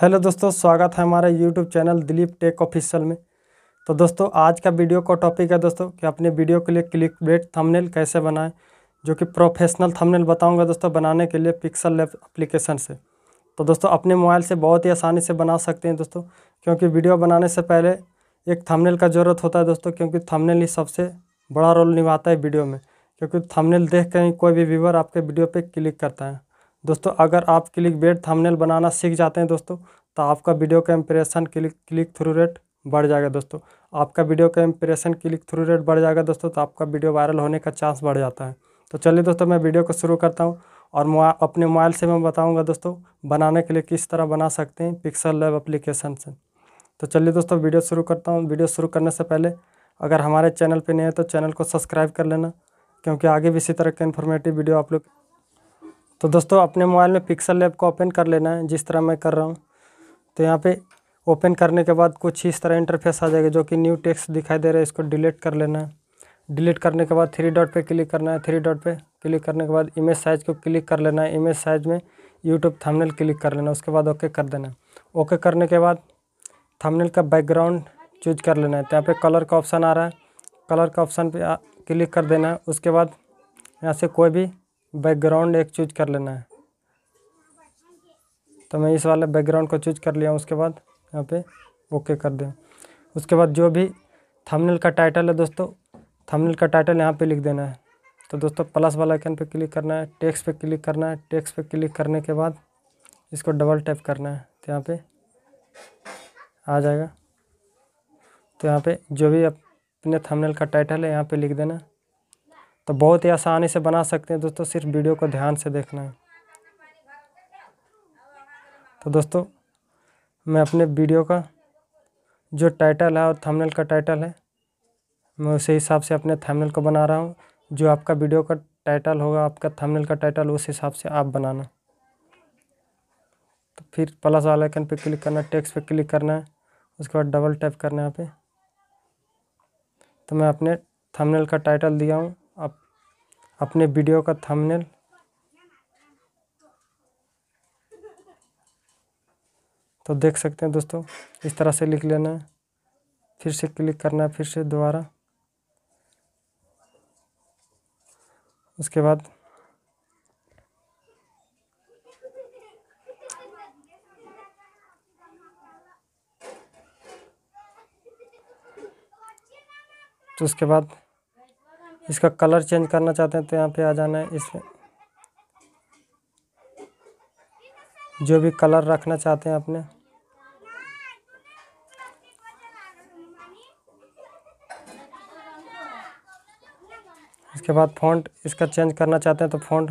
hello दोस्तों स्वागत है हमारे YouTube channel Dilip tech official में तो दोस्तों आज का वीडियो का टॉपिक है दोस्तों कि अपने वीडियो के लिए क्लिक बेट थमनेल कैसे बनाएं जो कि प्रोफेशनल थमनेल बताऊंगा दोस्तों बनाने के लिए पिक्सल लैब अप्लीकेशन से तो दोस्तों अपने मोबाइल से बहुत ही आसानी से बना सकते हैं दोस्तों क्योंकि वीडियो बनाने से पहले एक थमनेल का ज़रूरत होता है दोस्तों क्योंकि थमनेल ही सबसे बड़ा रोल निभाता है वीडियो में क्योंकि थमनेल देख कर ही कोई भी व्यूवर आपके वीडियो पर क्लिक करता है दोस्तों अगर आप क्लिक बेट थामनेल बनाना सीख जाते हैं दोस्तों तो आपका वीडियो का impression click click through rate बढ़ जाएगा दोस्तों आपका वीडियो का इम्प्रेशन क्लिक थ्रू रेट बढ़ जाएगा दोस्तों तो आपका वीडियो वायरल होने का चांस बढ़ जाता है तो चलिए दोस्तों मैं वीडियो को शुरू करता हूँ और अपने मोबाइल से मैं बताऊँगा दोस्तों बनाने के लिए किस तरह बना सकते हैं पिक्सल लैब अप्लीकेशन से तो चलिए दोस्तों वीडियो शुरू करता हूँ वीडियो शुरू करने से पहले अगर हमारे चैनल पर नहीं है तो चैनल को सब्सक्राइब कर लेना क्योंकि आगे भी इसी तरह के इन्फॉर्मेटिव वीडियो आप लोग तो दोस्तों अपने मोबाइल में पिक्सल ऐप को ओपन कर लेना है जिस तरह मैं कर रहा हूँ तो यहाँ पे ओपन करने के बाद कुछ इस तरह इंटरफेस आ जाएगा जो कि न्यू टेक्स्ट दिखाई दे रहा है इसको डिलीट कर लेना है डिलीट करने के बाद थ्री डॉट पे क्लिक करना है थ्री डॉट पे क्लिक करने के बाद इमेज साइज को क्लिक कर लेना है इमेज साइज में यूट्यूब थमनल क्लिक कर लेना है उसके बाद ओके कर देना है ओके करने के बाद थमनल का बैकग्राउंड चूज कर लेना है तो यहाँ पर कलर का ऑप्शन आ रहा है कलर का ऑप्शन पर क्लिक कर देना है उसके बाद यहाँ से कोई भी बैकग्राउंड एक चूज कर लेना है तो मैं इस वाले बैकग्राउंड को चूज कर लिया उसके बाद यहाँ पे ओके कर दें उसके बाद जो भी थंबनेल का टाइटल है दोस्तों थंबनेल का टाइटल यहाँ पे लिख देना है तो दोस्तों प्लस वाला आइकन पे क्लिक करना है टेक्स पे क्लिक करना है टेक्स पे क्लिक करने के बाद इसको डबल टैप करना है तो यहाँ पे आ जाएगा तो यहाँ पे जो भी अपने थंबनेल का टाइटल है यहाँ पे लिख देना है तो बहुत ही आसानी से बना सकते हैं दोस्तों सिर्फ वीडियो को ध्यान से देखना है तो दोस्तों मैं अपने वीडियो का जो टाइटल है और थंबनेल का टाइटल है मैं उसी हिसाब से अपने थंबनेल को बना रहा हूँ जो आपका वीडियो का टाइटल होगा आपका थंबनेल का टाइटल उस हिसाब से आप बनाना तो फिर प्लस वाला आइकन पे क्लिक करना है टेक्स्ट पे क्लिक करना है उसके बाद डबल टैप करना है यहाँ पे तो मैं अपने थंबनेल का टाइटल दिया हूँ अपने वीडियो का थंबनेल तो देख सकते हैं दोस्तों इस तरह से लिख लेना है फिर से क्लिक करना है फिर से दोबारा उसके बाद तो उसके बाद इसका कलर चेंज करना चाहते हैं तो यहाँ पे आ जाना है इसमें जो भी कलर रखना चाहते हैं अपने इसके बाद फॉन्ट इसका चेंज करना चाहते हैं तो फॉन्ट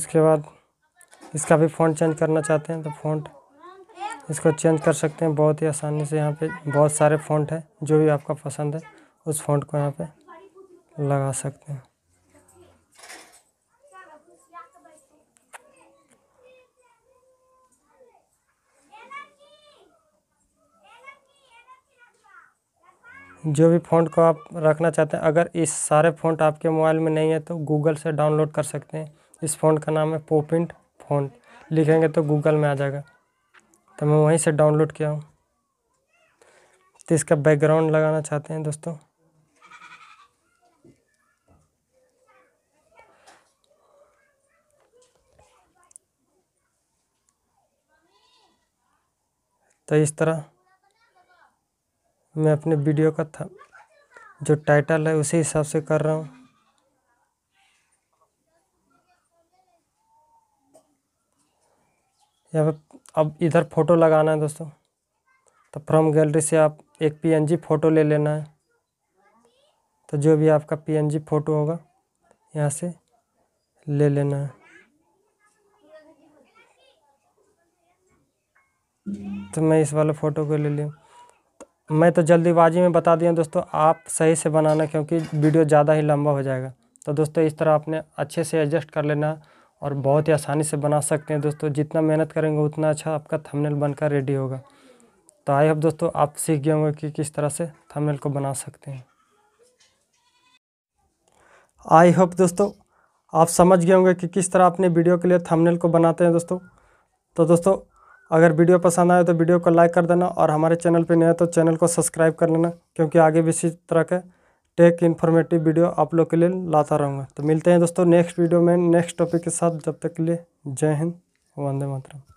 उसके बाद इसका भी फॉन्ट चेंज करना चाहते हैं तो फॉन्ट इसको चेंज कर सकते हैं बहुत ही आसानी से यहाँ पे बहुत सारे फॉन्ट है जो भी आपका पसंद है उस फॉन्ट को यहाँ पे लगा सकते हैं जो भी फ़ॉन्ट को आप रखना चाहते हैं अगर इस सारे फ़ॉन्ट आपके मोबाइल में नहीं है तो गूगल से डाउनलोड कर सकते हैं इस फ़ॉन्ट का नाम है पोपिंट फ़ॉन्ट लिखेंगे तो गूगल में आ जाएगा तो मैं वहीं से डाउनलोड किया हूँ तो इसका बैकग्राउंड लगाना चाहते हैं दोस्तों तो इस तरह मैं अपने वीडियो का था जो टाइटल है उसी हिसाब से कर रहा हूँ या फिर अब इधर फ़ोटो लगाना है दोस्तों तो फ्रॉम गैलरी से आप एक पीएनजी फ़ोटो ले लेना है तो जो भी आपका पीएनजी फ़ोटो होगा यहाँ से ले लेना है तो मैं इस वाले फ़ोटो को ले लिया तो मैं तो जल्दीबाजी में बता दिया दोस्तों आप सही से बनाना क्योंकि वीडियो ज़्यादा ही लंबा हो जाएगा तो दोस्तों इस तरह आपने अच्छे से एडजस्ट कर लेना और बहुत ही आसानी से बना सकते हैं दोस्तों जितना मेहनत करेंगे उतना अच्छा आपका थंबनेल बनकर रेडी होगा तो आई होप दोस्तों आप सीख गए होंगे कि किस तरह से थंबनेल को बना सकते हैं आई होप दोस्तों आप समझ गए होंगे कि किस तरह अपने वीडियो के लिए थंबनेल को बनाते हैं दोस्तों तो दोस्तों अगर वीडियो पसंद आए तो वीडियो को लाइक कर देना और हमारे चैनल पर नए तो चैनल को सब्सक्राइब कर लेना क्योंकि आगे भी इसी तरह के टेक इन्फॉर्मेटिव वीडियो आप लोग के लिए लाता रहूँगा तो मिलते हैं दोस्तों नेक्स्ट वीडियो में नेक्स्ट टॉपिक के साथ जब तक के लिए जय हिंद वंदे मातरम